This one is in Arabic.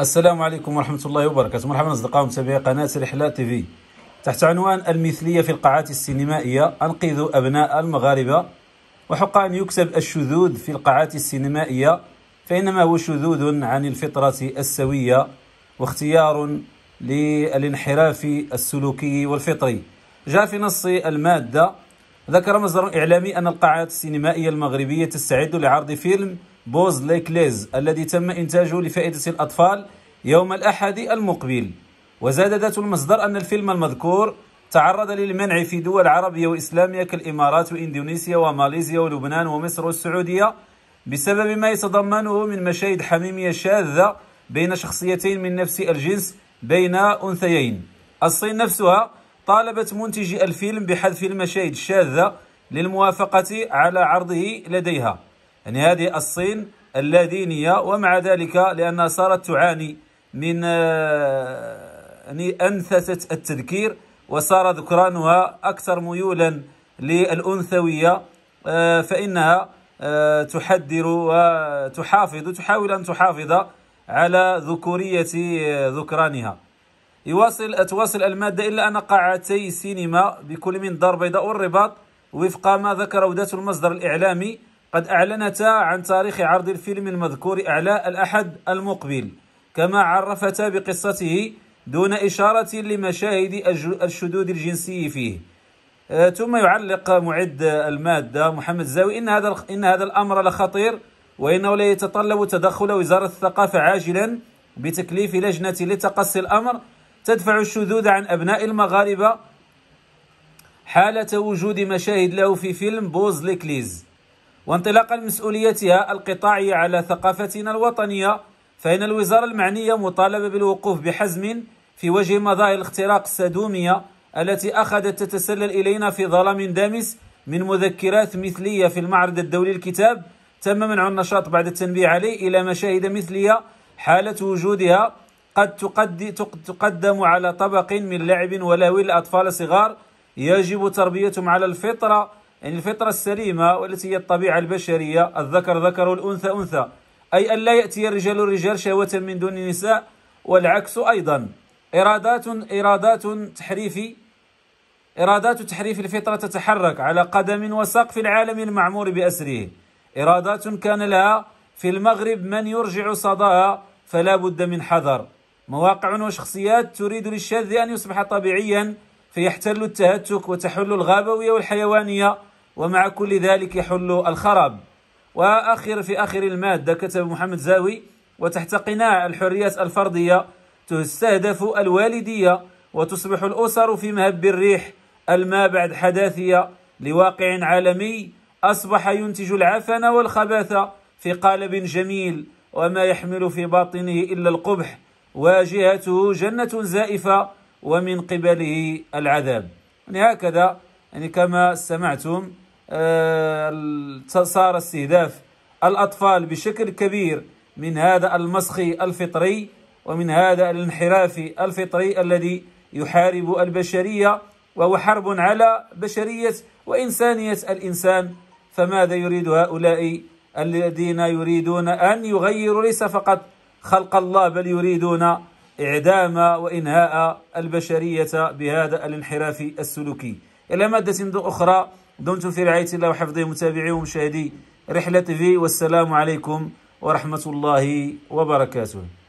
السلام عليكم ورحمة الله وبركاته مرحبا أصدقاء متابعي قناة رحلات تي في تحت عنوان المثلية في القاعات السينمائية أنقذوا أبناء المغاربة وحق أن يكسب الشذوذ في القاعات السينمائية فإنما هو شذوذ عن الفطرة السوية واختيار للانحراف السلوكي والفطري جاء في نص المادة ذكر مصدر إعلامي أن القاعات السينمائية المغربية تستعد لعرض فيلم بوز ليكليز الذي تم إنتاجه لفائدة الأطفال يوم الأحد المقبل وزاد ذات المصدر أن الفيلم المذكور تعرض للمنع في دول عربية وإسلامية كالإمارات وإندونيسيا وماليزيا ولبنان ومصر والسعودية بسبب ما يتضمنه من مشاهد حميمية شاذة بين شخصيتين من نفس الجنس بين أنثيين الصين نفسها طالبت منتجي الفيلم بحذف المشاهد الشاذة للموافقة على عرضه لديها يعني هذه الصين اللادينية ومع ذلك لأنها صارت تعاني من آه، يعني أنثثة التذكير وصار ذكرانها أكثر ميولا للأنثوية آه، فإنها آه، تحذر وتحافظ تحاول أن تحافظ على ذكورية ذكرانها يواصل تواصل المادة إلا أن قاعتي سينما بكل من دار بيضاء والرباط وفق ما ذكر ذات المصدر الإعلامي قد أعلنتا عن تاريخ عرض الفيلم المذكور أعلى الأحد المقبل كما عرفتا بقصته دون إشارة لمشاهد الشذوذ الجنسي فيه آه، ثم يعلق معد المادة محمد زاوي إن هذا إن هذا الأمر لخطير وإنه لا يتطلب تدخل وزارة الثقافة عاجلا بتكليف لجنة لتقصي الأمر تدفع الشذوذ عن أبناء المغاربة حالة وجود مشاهد له في فيلم بوز ليكليز وانطلاقا من مسؤوليتها القطاعية على ثقافتنا الوطنية فإن الوزارة المعنية مطالبة بالوقوف بحزم في وجه مظاهر الاختراق السدومية التي أخذت تتسلل إلينا في ظلام دامس من مذكرات مثلية في المعرض الدولي للكتاب تم منع النشاط بعد التنبيه عليه إلى مشاهد مثلية حالة وجودها قد تقدم على طبق من لعب ولهو الاطفال صغار يجب تربيتهم على الفطرة يعني الفطرة السليمة والتي هي الطبيعة البشرية الذكر ذكر والأنثى أنثى أي أن لا يأتي الرجال الرجال شهوة من دون النساء والعكس أيضا إرادات إرادات تحريفي إرادات تحريف الفطرة تتحرك على قدم وساق في العالم المعمور بأسره إرادات كان لها في المغرب من يرجع صداها فلا بد من حذر مواقع وشخصيات تريد للشاذ أن يصبح طبيعيا فيحتل التهتك وتحل الغابوية والحيوانية ومع كل ذلك يحل الخراب وآخر في آخر المادة كتب محمد زاوي وتحت قناع الحريات الفردية تستهدف الوالدية وتصبح الأسر في مهب الريح الما بعد حداثية لواقع عالمي أصبح ينتج العفن والخباثة في قالب جميل وما يحمل في باطنه إلا القبح واجهته جنة زائفة ومن قبله العذاب يعني هكذا يعني كما سمعتم آه، صار استهداف الأطفال بشكل كبير من هذا المسخ الفطري ومن هذا الانحراف الفطري الذي يحارب البشرية وهو حرب على بشرية وإنسانية الإنسان فماذا يريد هؤلاء الذين يريدون أن يغيروا ليس فقط خلق الله بل يريدون إعدام وإنهاء البشرية بهذا الانحراف السلوكي إلى مادة أخرى دمتم في رعاية الله وحفظه متابعي ومشاهدي رحلة في والسلام عليكم ورحمة الله وبركاته